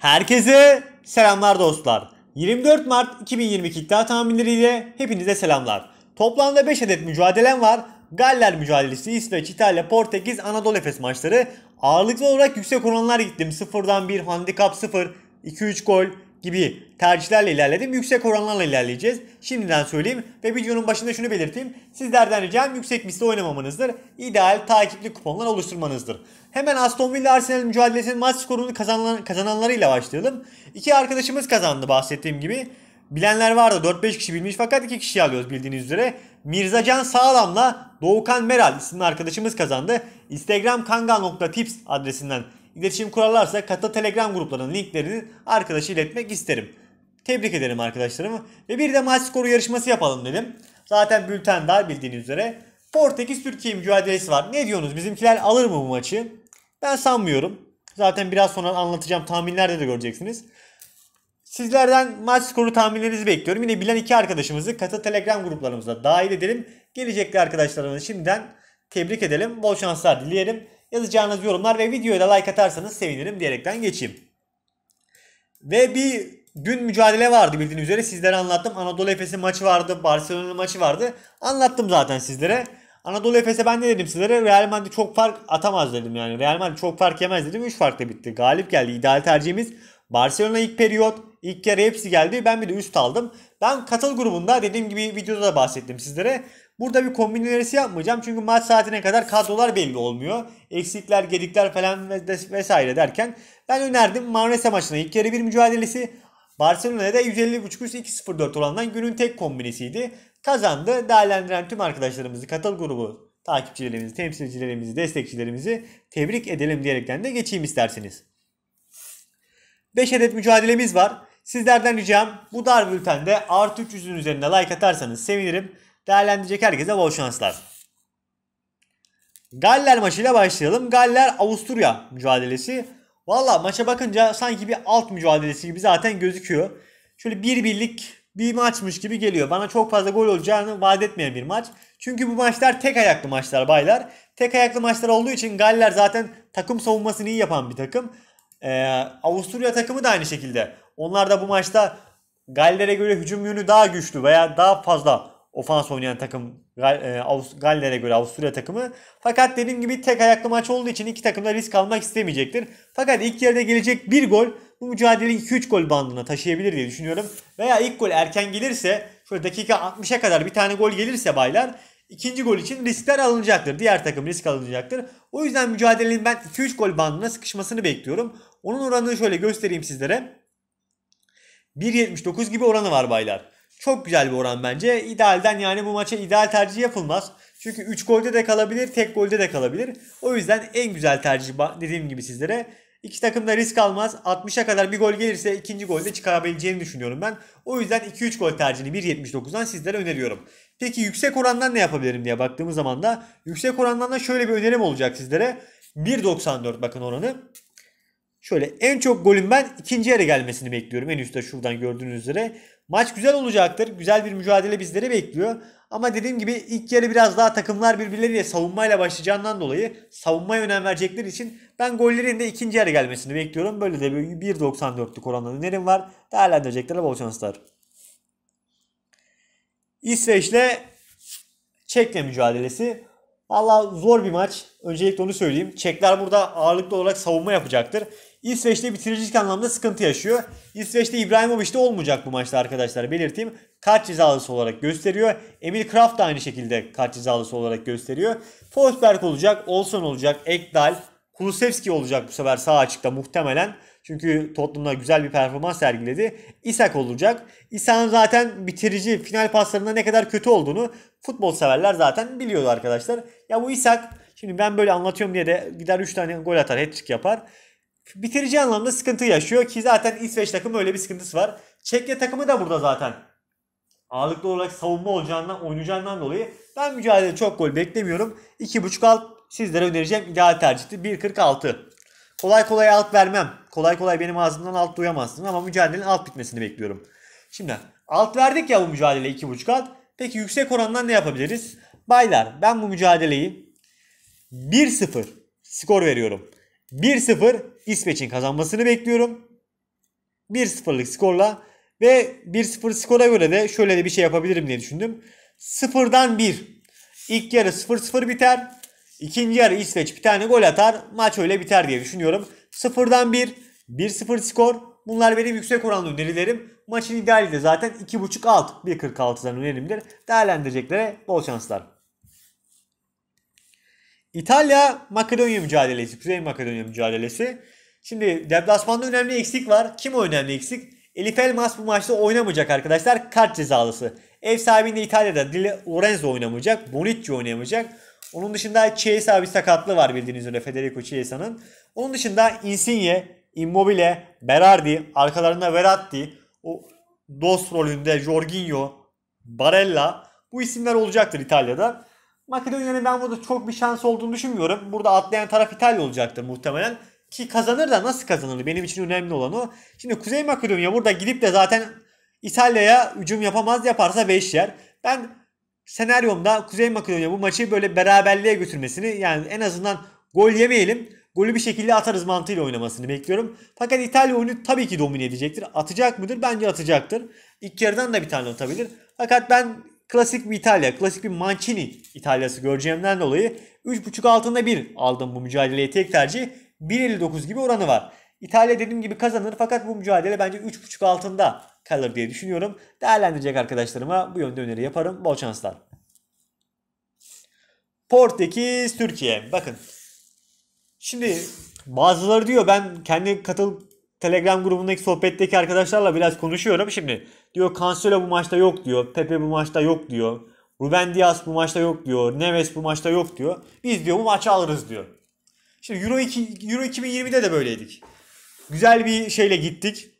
Herkese selamlar dostlar. 24 Mart 2022 iddia tahminleriyle hepinize selamlar. Toplamda 5 adet mücadelem var. Galler mücadelesi, İsveç, İtalya, Portekiz, Anadolu Efes maçları. Ağırlıklı olarak yüksek oranlar gittim. 0'dan 1, handikap 0, 2-3 gol, gibi tercihlerle ilerledim. Yüksek oranlarla ilerleyeceğiz. Şimdiden söyleyeyim ve videonun başında şunu belirteyim. Sizlerden ricam yüksek misli oynamamanızdır. İdeal takipli kuponlar oluşturmanızdır. Hemen Aston Villa Arsenal mücadelesinin maç skorunu kazanan, kazananlarıyla başlayalım. İki arkadaşımız kazandı bahsettiğim gibi. Bilenler vardı 4-5 kişi bilmiş fakat 2 kişi alıyoruz bildiğiniz üzere. Mirzacan Sağlam'la Doğukan Meral isimli arkadaşımız kazandı. Instagram kanga.tips adresinden İletişim kurarlarsa kata Telegram gruplarının linklerini arkadaşı iletmek isterim. Tebrik ederim arkadaşlarımı. Ve bir de maç skoru yarışması yapalım dedim. Zaten bülten daha bildiğiniz üzere. Portekiz Türkiye mücadelesi var. Ne diyorsunuz? Bizimkiler alır mı bu maçı? Ben sanmıyorum. Zaten biraz sonra anlatacağım. Tahminlerde de göreceksiniz. Sizlerden maç skoru tahminlerinizi bekliyorum. Yine bilen iki arkadaşımızı kata Telegram gruplarımıza dahil edelim. Gelecekli arkadaşlarımızı şimdiden tebrik edelim. Bol şanslar dileyelim yazacağınız yorumlar ve videoya da like atarsanız sevinirim diyerekten geçeyim. Ve bir dün mücadele vardı bildiğiniz üzere sizlere anlattım. Anadolu Efes'in maçı vardı, Barcelona maçı vardı. Anlattım zaten sizlere. Anadolu Efes'e ben ne dedim sizlere? Real Madrid çok fark atamaz dedim yani. Real Madrid çok fark yemez dedim. 3 farkla bitti. Galip geldi. İdeal tercihimiz Barcelona ilk periyot. ilk kere hepsi geldi. Ben bir de üst aldım. Ben katıl grubunda dediğim gibi videoda da bahsettim sizlere. Burada bir kombin önerisi yapmayacağım. Çünkü maç saatine kadar kadrolar belli olmuyor. Eksikler, gedikler falan vesaire derken ben önerdim Manresa maçına ilk kere bir mücadelesi. Barcelona'ya da 150.5 üst 2.04 olandan günün tek kombinisiydi. Kazandı. Değerlendiren tüm arkadaşlarımızı, katıl grubu takipçilerimizi, temsilcilerimizi, destekçilerimizi tebrik edelim diyerekten de geçeyim isterseniz. 5 adet mücadelemiz var. Sizlerden ricam bu dar bültende artı 300'ün üzerine like atarsanız sevinirim. Değerlendirecek herkese bol şanslar. Galler maçıyla başlayalım. Galler Avusturya mücadelesi. Valla maça bakınca sanki bir alt mücadelesi gibi zaten gözüküyor. Şöyle bir birlik bir maçmış gibi geliyor. Bana çok fazla gol olacağını vaat etmeyen bir maç. Çünkü bu maçlar tek ayaklı maçlar baylar. Tek ayaklı maçlar olduğu için Galler zaten takım savunmasını iyi yapan bir takım. Ee, Avusturya takımı da aynı şekilde. Onlar da bu maçta Galler'e göre hücum yönü daha güçlü veya daha fazla ofans oynayan takım e, Galler'e göre Avusturya takımı. Fakat dediğim gibi tek ayaklı maç olduğu için iki takım da risk almak istemeyecektir. Fakat ilk yarıda gelecek bir gol bu mücadeleyi 2-3 gol bandına taşıyabilir diye düşünüyorum. Veya ilk gol erken gelirse şöyle dakika 60'a kadar bir tane gol gelirse baylar ikinci gol için riskler alınacaktır. Diğer takım risk alınacaktır. O yüzden mücadelenin ben 2-3 gol bandına sıkışmasını bekliyorum. Onun oranını şöyle göstereyim sizlere. 1.79 gibi oranı var baylar. Çok güzel bir oran bence. İdealden yani bu maça ideal tercih yapılmaz. Çünkü 3 golde de kalabilir, tek golde de kalabilir. O yüzden en güzel tercih dediğim gibi sizlere. İki takım da risk almaz. 60'a kadar bir gol gelirse ikinci golde çıkarabileceğini düşünüyorum ben. O yüzden 2-3 gol tercihini 1.79'dan sizlere öneriyorum. Peki yüksek orandan ne yapabilirim diye baktığımız zaman da yüksek orandan da şöyle bir önerim olacak sizlere. 1.94 bakın oranı. Şöyle en çok golün ben ikinci yere gelmesini bekliyorum. En üstte şuradan gördüğünüz üzere. Maç güzel olacaktır. Güzel bir mücadele bizleri bekliyor. Ama dediğim gibi ilk yarı biraz daha takımlar birbirleriyle savunmayla başlayacağından dolayı savunmaya önem verecekler için ben gollerin de ikinci yere gelmesini bekliyorum. Böyle de 1.94'lük oranda önerim var. Değerlendirecekler bol şanslar. İsveç'le Çek'le mücadelesi. Valla zor bir maç. Öncelikle onu söyleyeyim. Çekler burada ağırlıklı olarak savunma yapacaktır. İsveç'te bitiricilik anlamda sıkıntı yaşıyor. İsveç'te İbrahimovic de olmayacak bu maçta arkadaşlar belirteyim. Kart cezalısı olarak gösteriyor. Emil Kraft da aynı şekilde kart cezalısı olarak gösteriyor. Forsberg olacak, Olson olacak, Ekdal, Kulusevski olacak bu sefer sağ açıkta muhtemelen. Çünkü Tottenham'da güzel bir performans sergiledi. Isak olacak. Isak'ın zaten bitirici final paslarında ne kadar kötü olduğunu futbol severler zaten biliyordu arkadaşlar. Ya bu Isak. şimdi ben böyle anlatıyorum diye de gider 3 tane gol atar, hat-trick yapar bitirici anlamda sıkıntı yaşıyor ki zaten İsveç takımı öyle bir sıkıntısı var. Çekya takımı da burada zaten ağırlıklı olarak savunma olacağından, oynayacağından dolayı ben mücadelede çok gol beklemiyorum. 2.5 alt sizlere önereceğim ideal tercihti. 1.46. Kolay kolay alt vermem. Kolay kolay benim ağzımdan alt duyamazsın ama mücadelenin alt bitmesini bekliyorum. Şimdi alt verdik ya bu mücadele 2.5 alt. Peki yüksek orandan ne yapabiliriz? Baylar ben bu mücadeleyi 1-0 skor veriyorum. 1-0 İsveç'in kazanmasını bekliyorum. 1-0'lık skorla ve 1-0 skora göre de şöyle de bir şey yapabilirim diye düşündüm. 0'dan 1. İlk yarı 0-0 biter. İkinci yarı İsveç bir tane gol atar. Maç öyle biter diye düşünüyorum. 0'dan 1, 1-0 skor. Bunlar benim yüksek oranlı önerilerim. Maçın ideali de zaten 2.5 alt 1.46'dan önerimdir. Değerlendireceklere bol şanslar. İtalya Makedonya mücadelesi, Kuzey Makedonya mücadelesi. Şimdi deplasmanda önemli eksik var. Kim o önemli eksik? Elif Elmas bu maçta oynamayacak arkadaşlar. Kart cezalısı. Ev sahibinde İtalya'da Dile Lorenzo oynamayacak. Bonucci oynamayacak. Onun dışında Chiesa abi sakatlığı var bildiğiniz üzere Federico Chiesa'nın. Onun dışında Insigne, Immobile, Berardi, arkalarında Verratti, o Dos rolünde Jorginho, Barella bu isimler olacaktır İtalya'da. Makedonya'nın ben burada çok bir şans olduğunu düşünmüyorum. Burada atlayan taraf İtalya olacaktır muhtemelen. Ki kazanır da nasıl kazanır benim için önemli olan o. Şimdi Kuzey Makedonya burada gidip de zaten İtalya'ya hücum yapamaz yaparsa 5 yer. Ben senaryomda Kuzey Makedonya bu maçı böyle beraberliğe götürmesini yani en azından gol yemeyelim golü bir şekilde atarız mantığıyla oynamasını bekliyorum. Fakat İtalya oyunu tabii ki domine edecektir. Atacak mıdır? Bence atacaktır. İlk yarıdan da bir tane atabilir. Fakat ben klasik bir İtalya, klasik bir Mancini İtalyası göreceğimden dolayı 3.5 altında 1 aldım bu mücadeleye tek tercih. 1.59 gibi oranı var. İtalya dediğim gibi kazanır fakat bu mücadele bence 3.5 altında kalır diye düşünüyorum. Değerlendirecek arkadaşlarıma bu yönde öneri yaparım. Bol şanslar. Portekiz Türkiye. Bakın. Şimdi bazıları diyor ben kendi katıl Telegram grubundaki sohbetteki arkadaşlarla biraz konuşuyorum. Şimdi diyor Cancelo bu maçta yok diyor. Pepe bu maçta yok diyor. Ruben Dias bu maçta yok diyor. Neves bu maçta yok diyor. Biz diyor bu maçı alırız diyor. Şimdi Euro, 2, Euro 2020'de de böyleydik. Güzel bir şeyle gittik.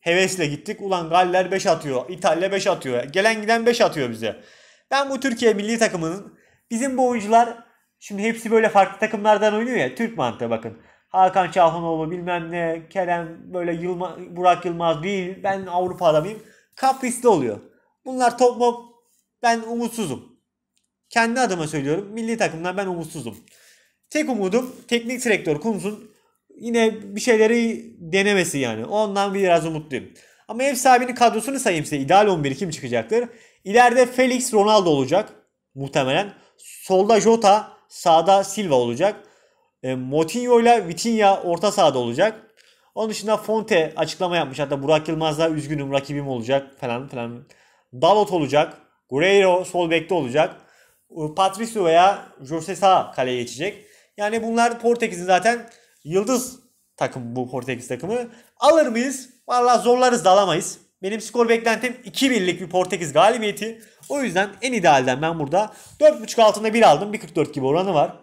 Hevesle gittik. Ulan Galler 5 atıyor. İtalya 5 atıyor. Gelen giden 5 atıyor bize. Ben bu Türkiye milli takımının bizim bu oyuncular şimdi hepsi böyle farklı takımlardan oynuyor ya. Türk mantığı bakın. Hakan Çalhanoğlu bilmem ne, Kerem böyle Yılma, Burak Yılmaz değil ben Avrupa adamıyım. Kaprisli oluyor. Bunlar top mop ben umutsuzum. Kendi adıma söylüyorum. Milli takımdan ben umutsuzum. Tek umudum teknik direktör Kunz'un yine bir şeyleri denemesi yani. Ondan biraz umutluyum. Ama ev sahibinin kadrosunu sayayım size. İdeal 11 kim çıkacaktır? İleride Felix Ronaldo olacak muhtemelen. Solda Jota, sağda Silva olacak. E, Motinho ile Vitinha orta sahada olacak. Onun dışında Fonte açıklama yapmış. Hatta Burak Yılmaz'la üzgünüm rakibim olacak falan falan. Dalot olacak. Guerreiro sol bekte olacak. E, Patricio veya Jose Sa kaleye geçecek. Yani bunlar Portekiz'in zaten yıldız takım bu Portekiz takımı. Alır mıyız? Valla zorlarız da alamayız. Benim skor beklentim 2-1'lik bir Portekiz galibiyeti. O yüzden en idealden ben burada 4.5 altında 1 aldım. 1.44 gibi oranı var.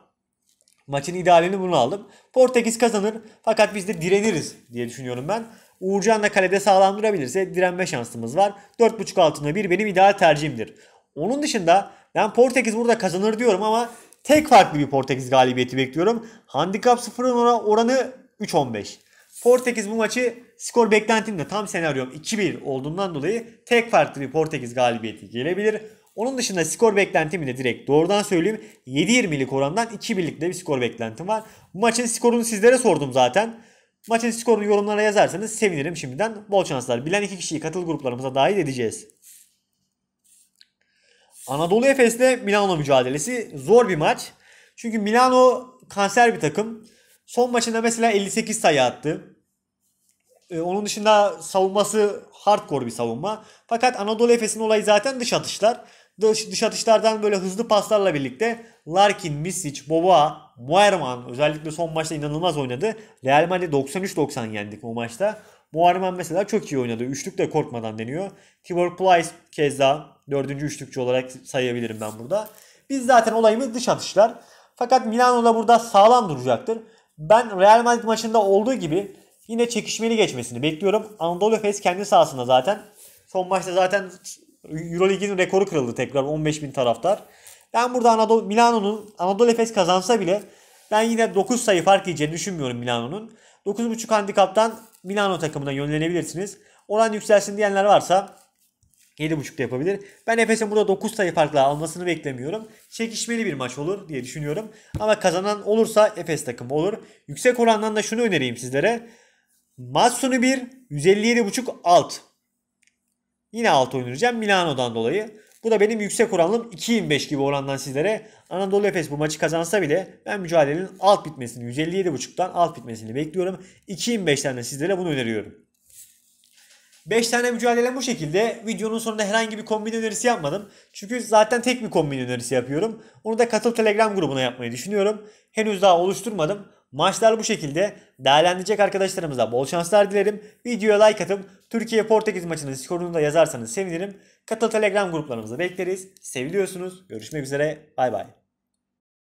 Maçın idealini bunu aldım. Portekiz kazanır fakat biz de direniriz diye düşünüyorum ben. Uğurcan da kalede sağlam direnme şansımız var. 4.5 altında bir benim ideal tercihimdir. Onun dışında ben Portekiz burada kazanır diyorum ama tek farklı bir Portekiz galibiyeti bekliyorum. Handikap 0'ın oranı 3.15. Portekiz bu maçı skor beklentimde tam senaryom 2-1 olduğundan dolayı tek farklı bir Portekiz galibiyeti gelebilir. Onun dışında skor beklentimi de direkt doğrudan söyleyeyim. 7-20'lik orandan 2 birlikte bir skor beklentim var. Bu maçın skorunu sizlere sordum zaten. Maçın skorunu yorumlara yazarsanız sevinirim şimdiden. Bol şanslar. Bilen iki kişiyi katıl gruplarımıza dahil edeceğiz. Anadolu Efes'le Milano mücadelesi zor bir maç. Çünkü Milano kanser bir takım. Son maçında mesela 58 sayı attı. Ee, onun dışında savunması hardcore bir savunma. Fakat Anadolu Efes'in olayı zaten dış atışlar. Dış, dış atışlardan böyle hızlı paslarla birlikte Larkin, Misic, Boba, Muerman özellikle son maçta inanılmaz oynadı. Real Madrid 93-90 yendik o maçta. Muharrem mesela çok iyi oynadı. Üçlük de korkmadan deniyor. Tibor Plyce keza dördüncü üçlükçü olarak sayabilirim ben burada. Biz zaten olayımız dış atışlar. Fakat Milano da burada sağlam duracaktır. Ben Real Madrid maçında olduğu gibi yine çekişmeli geçmesini bekliyorum. Anadolu Efes kendi sahasında zaten. Son maçta zaten Euroleague'in rekoru kırıldı tekrar 15 bin taraftar. Ben burada Anadolu, Milano'nun Anadolu Efes kazansa bile ben yine 9 sayı fark yiyeceğini düşünmüyorum Milano'nun. 9.5 handikaptan Milano takımına yönlenebilirsiniz. Oran yükselsin diyenler varsa da yapabilir. Ben Efes'in burada 9 sayı farkla almasını beklemiyorum. Çekişmeli bir maç olur diye düşünüyorum. Ama kazanan olursa Efes takımı olur. Yüksek orandan da şunu önereyim sizlere. Maç sonu 1, 157.5 alt. Yine 6 oynayacağım Milano'dan dolayı. Bu da benim yüksek oranlım 2.25 gibi orandan sizlere. Anadolu Efes bu maçı kazansa bile ben mücadelenin alt bitmesini 157.5'tan alt bitmesini bekliyorum. 2.25'ten de sizlere bunu öneriyorum. 5 tane mücadele bu şekilde. Videonun sonunda herhangi bir kombin önerisi yapmadım. Çünkü zaten tek bir kombin önerisi yapıyorum. Onu da katıl Telegram grubuna yapmayı düşünüyorum. Henüz daha oluşturmadım. Maçlar bu şekilde. Değerlendirecek arkadaşlarımıza bol şanslar dilerim. Videoya like atıp Türkiye Portekiz maçının skorunu da yazarsanız sevinirim. Katıl Telegram gruplarımıza bekleriz. Seviliyorsunuz. Görüşmek üzere. Bay bay.